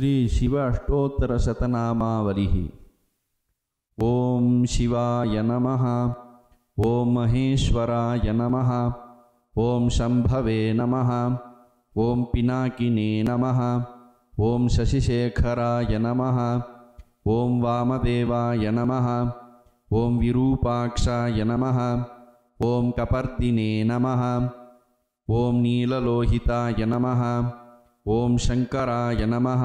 श्री अष्टोत्तर शतनामावली ओम शिवाय नम ओम महेश्वराय नम ओम शंभवे नम ओम पिनाकिने नम ओम शशिशेखराय नम ओम वामदेवाय नम ओम विरूपाक्षाय नम ओम कपर्दिने नम ओम नीललोहिताय नम ॐ शङ्कराय नमः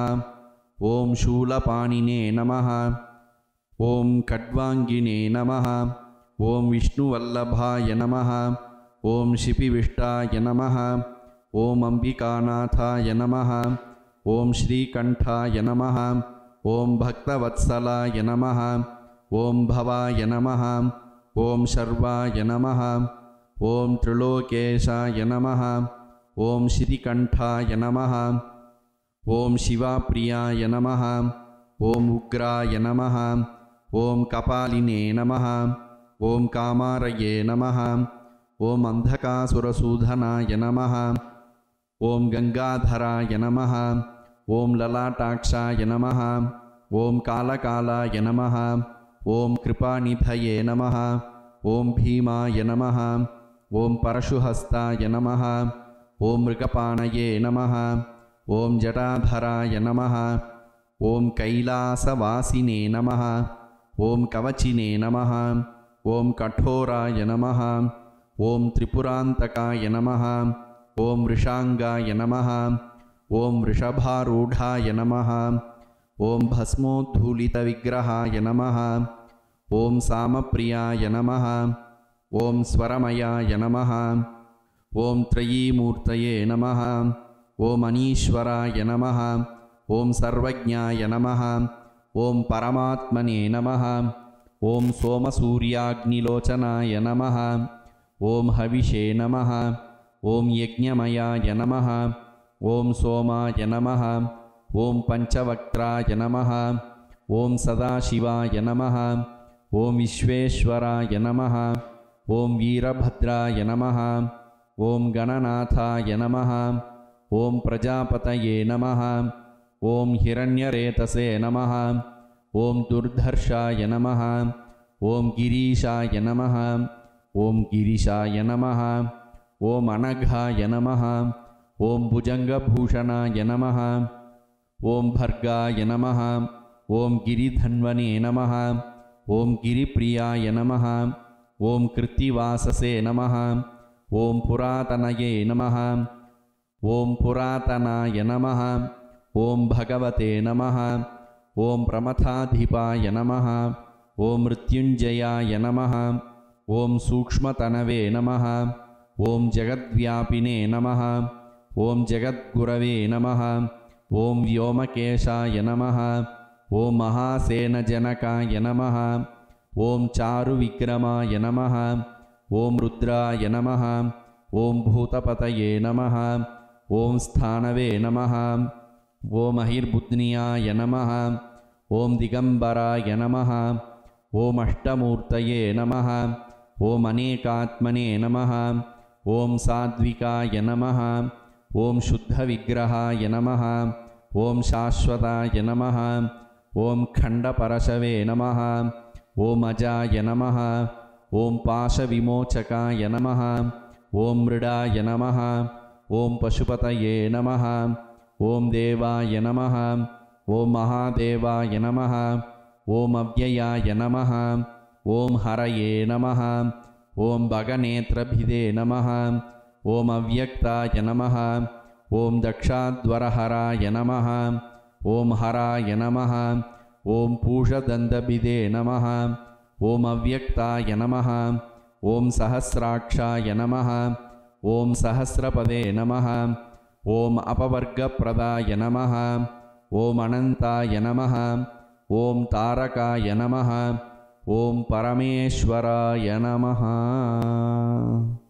ॐ शूलपाणिने नमः ॐ खड्वाङ्गिने नमः ॐ विष्णुवल्लभाय नमः ॐ शिपिविष्टाय नमः ॐ अम्बिकानाथाय नमः ॐ श्रीकण्ठाय नमः ॐ भक्तवत्सलाय नमः ॐ भवाय नमः ॐ शर्वाय नमः ॐ त्रिलोकेशाय नमः ॐ श्रीकण्ठाय नमः ॐ शिवाप्रियाय नमः ॐ उग्राय नमः ॐ कपालिने नमः ॐ कामारये नमः ॐ अन्धकासुरसूधनाय नमः ॐ गङ्गाधराय नमः ॐ ललाटाक्षाय नमः ॐ कालकालाय नमः ॐ कृपानिधये नमः ॐ भीमाय नमः ॐ परशुहस्ताय नमः ॐ मृगपाणये नमः ॐ जटाधराय नमः ॐ कैलासवासिने नमः ॐ कवचिने नमः ॐ कठोराय नमः ॐ त्रिपुरान्तकाय नमः ॐ वृषाङ्गाय नमः ॐ ॐ वृषभारूढाय नमः ॐ भस्मोद्धूलितविग्रहाय नमः ॐ सामप्रियाय नमः ॐ स्वरमयाय नमः ॐ त्रयीमूर्तये नमः ॐ अनीश्वराय नमः ॐ सर्वज्ञाय नमः ॐ परमात्मने नमः ॐ सोमसूर्याग्निलोचनाय नमः ॐ हविषे नमः ॐ यज्ञमयाय नमः ॐ सोमाय नमः ॐ ॐ पञ्चवक्त्राय नमः ॐ सदाशिवाय नमः ॐ विश्वेश्वराय नमः ॐ वीरभद्राय नमः ओम गणनाथाय नमः ओम प्रजापतये नमः ओम हिरण्यरेतसे नमः ओम दुर्धर्षाय नमः ओम गिरीशाय नमः ओम गिरीशाय नमः ओम अनघाय नमः ओम भुजङ्गभूषणाय नमः ओम भर्गाय नमः ओम गिरिधन्वने नमः ओम गिरिप्रियाय नमः ओम कृतिवाससे नमः ॐ पुरातनये नमः ॐ पुरातनाय नमः ॐ भगवते नमः ॐ प्रमथाधिपाय नमः ॐ मृत्युञ्जयाय नमः ॐ सूक्ष्मतनवे नमः ॐ जगद्व्यापिने नमः ॐ जगद्गुरवे नमः ॐ व्योमकेशाय नमः ॐ महासेनजनकाय नमः ॐ चारुविक्रमाय नमः ओम रुद्राय नमः ओम भूतपतये नमः ओम स्थानवे नमः ओम अहिर्बुद्नियाय नमः ओम दिगंबराय नमः ओम अष्टमूर्तये नमः ओम अनेकात्मने नमः ओम नम नमः ओम विग्रहाय नमः ओम शाश्वताय नमः ओम खंडपरशवे नमः ओम अजाय नमः ॐ पाशविमोचकाय नमः ॐ मृडाय नमः ॐ पशुपतये नमः ॐ देवाय नमः ॐ महादेवाय नमः ॐ अव्ययाय नमः ॐ हरये नमः ॐ भगनेत्रभिदे नमः ॐ अव्यक्ताय नमः ॐ दक्षाद्वरहराय नमः ॐ हराय नमः ॐ पूषदन्तभिदे नमः ॐ अव्यक्ताय नमः ॐ सहस्राक्षाय नमः ॐ सहस्रपदे नमः ॐ अपवर्गप्रदाय नमः ॐ अनन्ताय नमः ॐ तारकाय नमः ॐ परमेश्वराय नमः